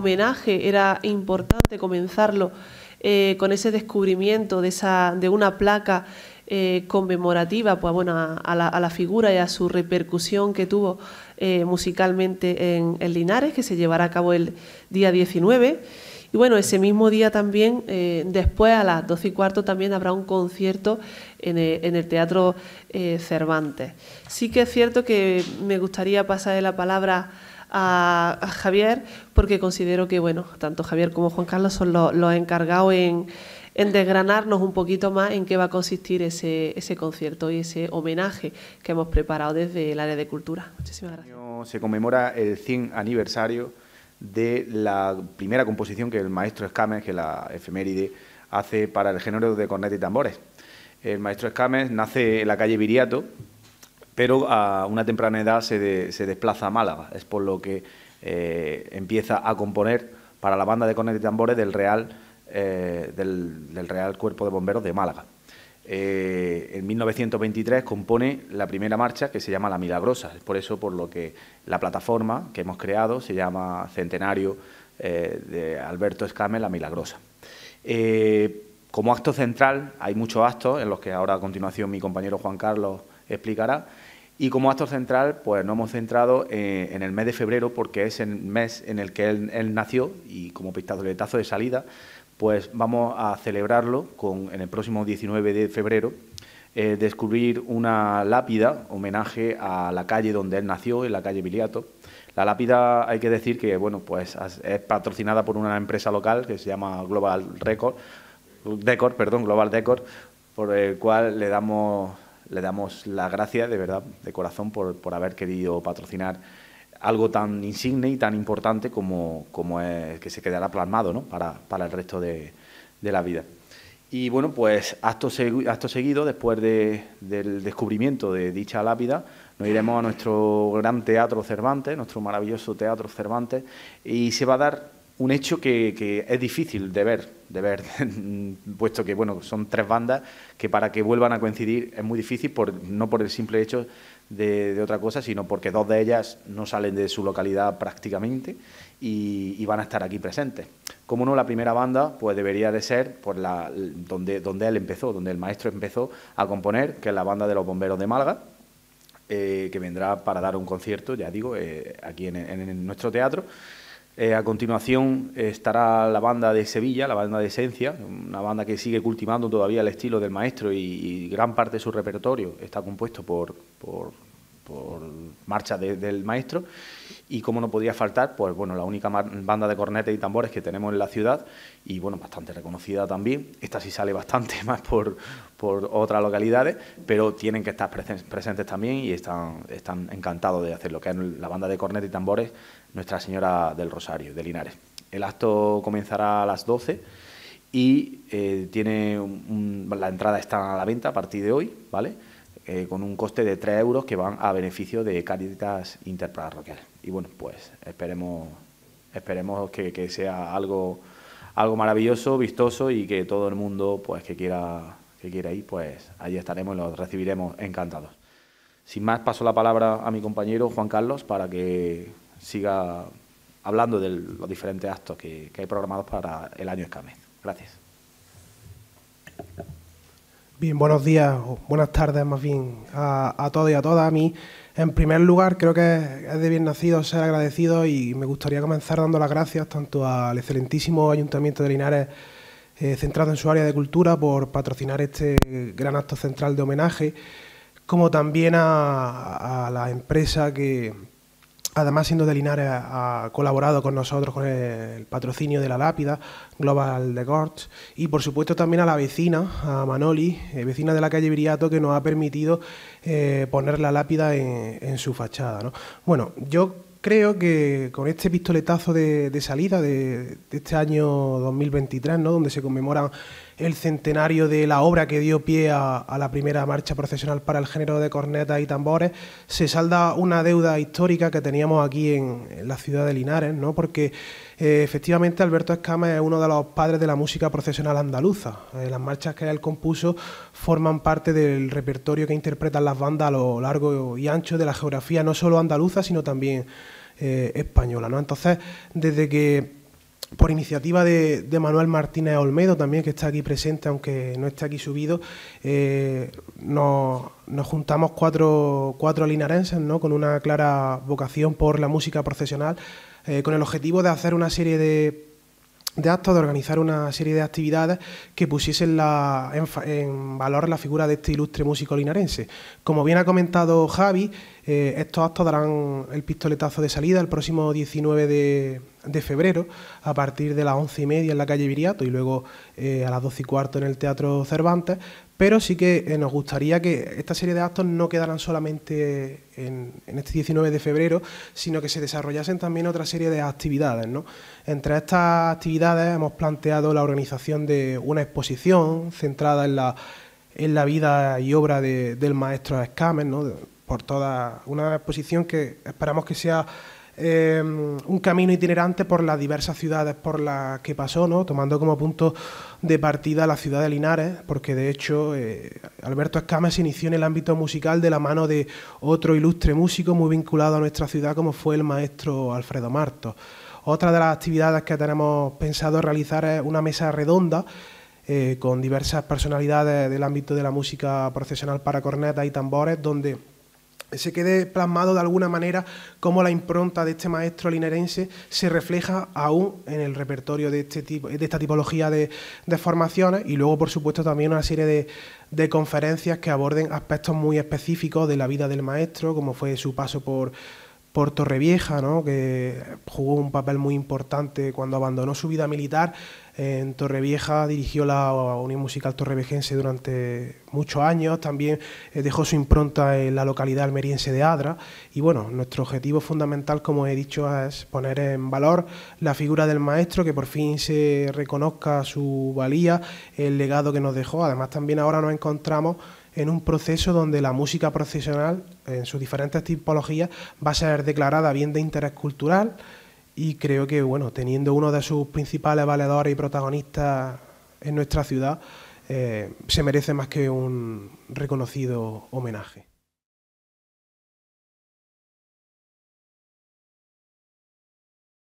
homenaje era importante comenzarlo eh, con ese descubrimiento de, esa, de una placa eh, conmemorativa pues, bueno, a, la, figura y a su repercusión que tuvo eh, musicalmente en, Linares, que se llevará a cabo el día 19. Y bueno, ese mismo día también, después a las 12 y cuarto, también habrá un concierto en el, Teatro Cervantes. Sí que es cierto que me gustaría pasar la palabra a, Javier, porque considero que, bueno, tanto Javier como Juan Carlos son los, los encargados en, desgranarnos un poquito más en qué va a consistir ese, ese concierto y ese homenaje que hemos preparado desde el área de cultura. Muchísimas gracias. Este se conmemora el 100 aniversario de la primera composición que el maestro Escames, que la efeméride, hace para el género de corneta y tambores. El maestro Escames nace en la calle Viriato, pero a una temprana edad se, desplaza a Málaga. Es por lo que eh, empieza a componer para la banda de cornet y tambores del Real, eh, del, Real Cuerpo de Bomberos de Málaga. Eh, en 1923 compone la primera marcha que se llama La Milagrosa. Es por eso por lo que la plataforma que hemos creado se llama Centenario de Alberto Escame, La Milagrosa. como acto central, hay muchos actos en los que ahora a continuación mi compañero Juan Carlos explicará, y como acto central, pues nos hemos centrado eh, en el mes de febrero, porque es el mes en el que él, nació y como pistoletazo de salida, pues vamos a celebrarlo con, en el próximo 19 de febrero, eh, descubrir una lápida, homenaje a la calle donde él nació, en la calle Biliato. La lápida hay que decir que bueno, pues es patrocinada por una empresa local que se llama Global Record, Decor, perdón, Global Decor, por el cual le damos le damos las gracias de verdad, de corazón, por, por, haber querido patrocinar algo tan insigne y tan importante como, como es que se quedará plasmado para, el resto de, la vida. Y bueno, pues acto, seguido, después de, del descubrimiento de dicha lápida, nos iremos a nuestro gran teatro Cervantes, nuestro maravilloso teatro Cervantes, y se va a dar un hecho que, es difícil de ver, de ver, puesto que bueno, son tres bandas que para que vuelvan a coincidir es muy difícil, por, no por el simple hecho de, otra cosa, sino porque dos de ellas no salen de su localidad prácticamente y, van a estar aquí presentes. Como no, la primera banda pues debería de ser por la, donde, donde él empezó, donde el maestro empezó a componer, que es la banda de los bomberos de Málaga, eh, que vendrá para dar un concierto, ya digo, eh, aquí en nuestro teatro. Eh, a continuación eh, estará la banda de Sevilla, la banda de Esencia, una banda que sigue cultivando todavía el estilo del maestro y, gran parte de su repertorio está compuesto por por marcha del maestro y como no podía faltar, pues bueno, la única banda de cornetes y tambores que tenemos en la ciudad y bueno, bastante reconocida también. Esta sí sale bastante más por, otras localidades, pero tienen que estar presentes también y están, están encantados de hacer lo que es la banda de cornetes y tambores Nuestra Señora del Rosario, de Linares. El acto comenzará a las 12 y eh, tiene la entrada está a la venta a partir de hoy, ¿vale? Eh, con un coste de 3 euros que van a beneficio de Caritas Interparroquial. Y bueno, pues esperemos, esperemos que, sea algo, algo maravilloso, vistoso y que todo el mundo pues que quiera, que quiera ir, pues allí estaremos y los recibiremos encantados. Sin más, paso la palabra a mi compañero Juan Carlos para que siga hablando de los diferentes actos que, que hay programados para el año Escámez. Gracias. Bien, buenos días, o buenas tardes más bien a, todos y a todas. A mí, en primer lugar, creo que es de bien nacido ser agradecido y me gustaría comenzar dando las gracias tanto al excelentísimo Ayuntamiento de Linares, eh, centrado en su área de cultura, por patrocinar este gran acto central de homenaje, como también a la empresa que, Además, siendo de Linares, ha colaborado con nosotros con el patrocinio de la lápida Global de Gortz y, por supuesto, también a la vecina, a Manoli, eh, vecina de la calle Viriato, que nos ha permitido eh, poner la lápida en, su fachada. Bueno, yo creo que con este pistoletazo de, salida de, este año 2023, ¿no? donde se conmemoran el centenario de la obra que dio pie a, la primera marcha procesional para el género de cornetas y tambores, se salda una deuda histórica que teníamos aquí en, la ciudad de Linares, ¿no? porque eh, efectivamente Alberto Escama es uno de los padres de la música procesional andaluza. Eh, las marchas que él compuso forman parte del repertorio que interpretan las bandas a lo largo y ancho de la geografía, no solo andaluza, sino también eh, española. ¿no? Entonces, desde que por iniciativa de, Manuel Martínez Olmedo, también que está aquí presente, aunque no está aquí subido, eh, nos, juntamos cuatro, cuatro linarenses con una clara vocación por la música profesional, eh, con el objetivo de hacer una serie de, actos, de organizar una serie de actividades que pusiesen en, valor la figura de este ilustre músico linarense. Como bien ha comentado Javi, eh, estos actos darán el pistoletazo de salida el próximo 19 de de febrero a partir de las once y media en la calle Viriato y luego eh, a las doce y cuarto en el Teatro Cervantes, pero sí que eh, nos gustaría que esta serie de actos no quedaran solamente en, este 19 de febrero, sino que se desarrollasen también otra serie de actividades. ¿no? Entre estas actividades hemos planteado la organización de una exposición centrada en la, en la vida y obra de, del maestro Escamen, ¿no? por toda una exposición que esperamos que sea eh, un camino itinerante por las diversas ciudades por las que pasó, ¿no? tomando como punto de partida la ciudad de Linares, porque de hecho eh, Alberto Escama se inició en el ámbito musical de la mano de otro ilustre músico muy vinculado a nuestra ciudad como fue el maestro Alfredo Marto. Otra de las actividades que tenemos pensado realizar es una mesa redonda eh, con diversas personalidades del ámbito de la música profesional para cornetas y tambores, donde se quede plasmado de alguna manera cómo la impronta de este maestro linerense se refleja aún en el repertorio de, este tipo, de esta tipología de, formaciones y luego, por supuesto, también una serie de, conferencias que aborden aspectos muy específicos de la vida del maestro, como fue su paso por, Torrevieja, ¿no? que jugó un papel muy importante cuando abandonó su vida militar en Torrevieja dirigió la Unión Musical Torrevejense durante muchos años, también eh, dejó su impronta en la localidad almeriense de Adra y bueno, nuestro objetivo fundamental, como he dicho, es poner en valor la figura del maestro, que por fin se reconozca su valía, el legado que nos dejó. Además también ahora nos encontramos en un proceso donde la música profesional, en sus diferentes tipologías, va a ser declarada bien de interés cultural, y creo que, bueno, teniendo uno de sus principales valedores y protagonistas en nuestra ciudad, eh, se merece más que un reconocido homenaje.